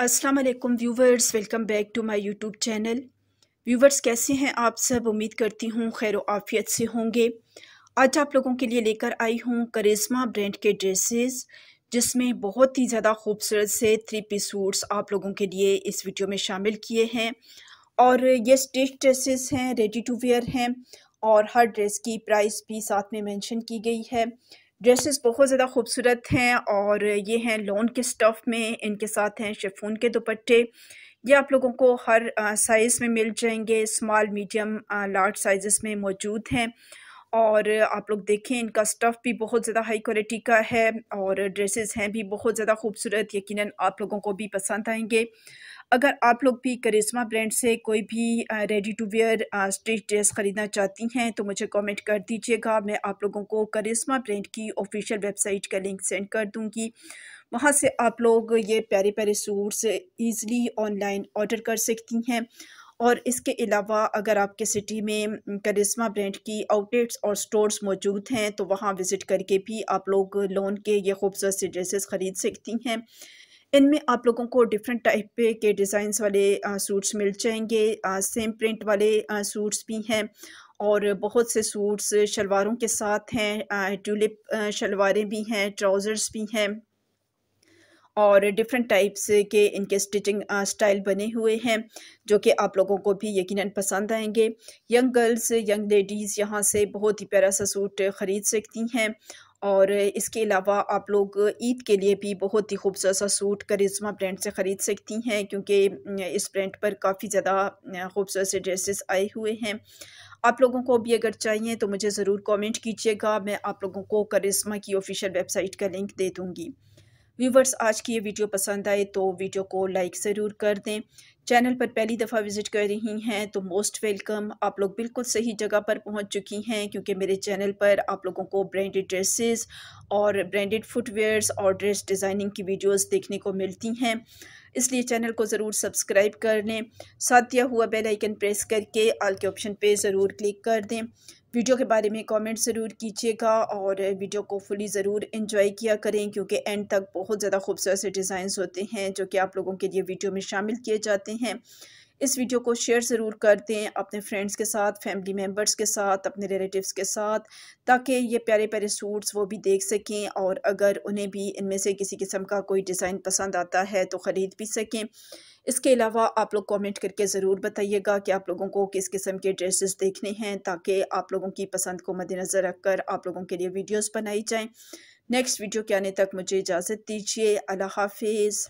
अस्सलाम वालेकुम viewers welcome back to my YouTube channel viewers कैसे हैं आप सब उम्मीद करती हूँ खैर आफियत से होंगे आज आप लोगों के लिए लेकर आई हूँ करिश्मा ब्रांड के ड्रेसेस जिसमें बहुत ही ज़्यादा खूबसूरत से थ्री पीस सूट्स आप लोगों के लिए इस वीडियो में शामिल किए हैं और ये स्टिच ड्रेसेस हैं रेडी टू वेयर हैं और हर ड्रेस की प्राइस भी साथ में मेंशन की गई है ड्रेसेस बहुत ज़्यादा खूबसूरत हैं और ये हैं लोन के स्टफ़ में इनके साथ हैं शेफून के दुपट्टे ये आप लोगों को हर साइज़ में मिल जाएंगे स्मॉल मीडियम लार्ज साइज़ में मौजूद हैं और आप लोग देखें इनका स्टफ़ भी बहुत ज़्यादा हाई क्वालिटी का है और ड्रेसेस हैं भी बहुत ज़्यादा खूबसूरत यकीनन आप लोगों को भी पसंद आएंगे अगर आप लोग भी करिश्मा ब्रांड से कोई भी ready to wear street dress ख़रीदना चाहती हैं तो मुझे कमेंट कर दीजिएगा मैं आप लोगों को करिश्मा ब्रांड की ऑफिशियल वेबसाइट का लिंक सेंड कर दूँगी वहाँ से आप लोग ये प्यारे प्यारे सूट्स ईज़िली ऑनलाइन ऑर्डर कर सकती हैं और इसके अलावा अगर आपके सिटी में करिश्मा ब्रांड की आउटलेट्स और स्टोर्स मौजूद हैं तो वहाँ विज़िट करके भी आप लोग लोन के ये खूबसूरत से ड्रेसेस ख़रीद सकती हैं इनमें आप लोगों को डिफरेंट टाइप के डिज़ाइंस वाले सूट्स मिल जाएंगे सेम प्रिंट वाले सूट्स भी हैं और बहुत से सूट्स शलवारों के साथ हैं ट्यूलिप शलवारें भी हैं ट्राउज़र्स भी हैं और डिफरेंट टाइप्स के इनके स्टिचिंग स्टाइल बने हुए हैं जो कि आप लोगों को भी यकीनन पसंद आएंगे यंग गर्ल्स यंग लेडीज़ यहाँ से बहुत ही प्यारा सा सूट ख़रीद सकती हैं और इसके अलावा आप लोग ईद के लिए भी बहुत ही खूबसूरत सा सूट करिश्मा ब्रांड से ख़रीद सकती हैं क्योंकि इस ब्रांड पर काफ़ी ज़्यादा खूबसूरत से ड्रेसेस आए हुए हैं आप लोगों को भी अगर चाहिए तो मुझे ज़रूर कमेंट कीजिएगा मैं आप लोगों को करिश्मा की ऑफिशियल वेबसाइट का लिंक दे दूँगी व्यूवर्स आज की ये वीडियो पसंद आए तो वीडियो को लाइक ज़रूर कर दें चैनल पर पहली दफ़ा विज़िट कर रही हैं तो मोस्ट वेलकम आप लोग बिल्कुल सही जगह पर पहुंच चुकी हैं क्योंकि मेरे चैनल पर आप लोगों को ब्रांडेड ड्रेसेस और ब्रांडेड फुटवेयर्स और ड्रेस डिज़ाइनिंग की वीडियोस देखने को मिलती हैं इसलिए चैनल को ज़रूर सब्सक्राइब कर लें साथ दिया हुआ बेलाइकन प्रेस करके आल के ऑप्शन पर ज़रूर क्लिक कर दें वीडियो के बारे में कमेंट ज़रूर कीजिएगा और वीडियो को फुली ज़रूर एंजॉय किया करें क्योंकि एंड तक बहुत ज़्यादा खूबसूरत से डिज़ाइंस होते हैं जो कि आप लोगों के लिए वीडियो में शामिल किए जाते हैं इस वीडियो को शेयर ज़रूर कर दें अपने फ्रेंड्स के साथ फैमिली मेम्बर्स के साथ अपने रिलेटिव्स के साथ ताकि ये प्यारे प्यारे सूट्स वो भी देख सकें और अगर उन्हें भी इनमें से किसी किस्म का कोई डिज़ाइन पसंद आता है तो ख़रीद भी सकें इसके अलावा आप लोग कमेंट करके ज़रूर बताइएगा कि आप लोगों को किस किस्म के ड्रेसेस देखने हैं ताकि आप लोगों की पसंद को मद्देनज़र रखकर आप लोगों के लिए वीडियोस बनाई जाएं नेक्स्ट वीडियो के आने तक मुझे इजाज़त दीजिए अल्लाह हाफिज़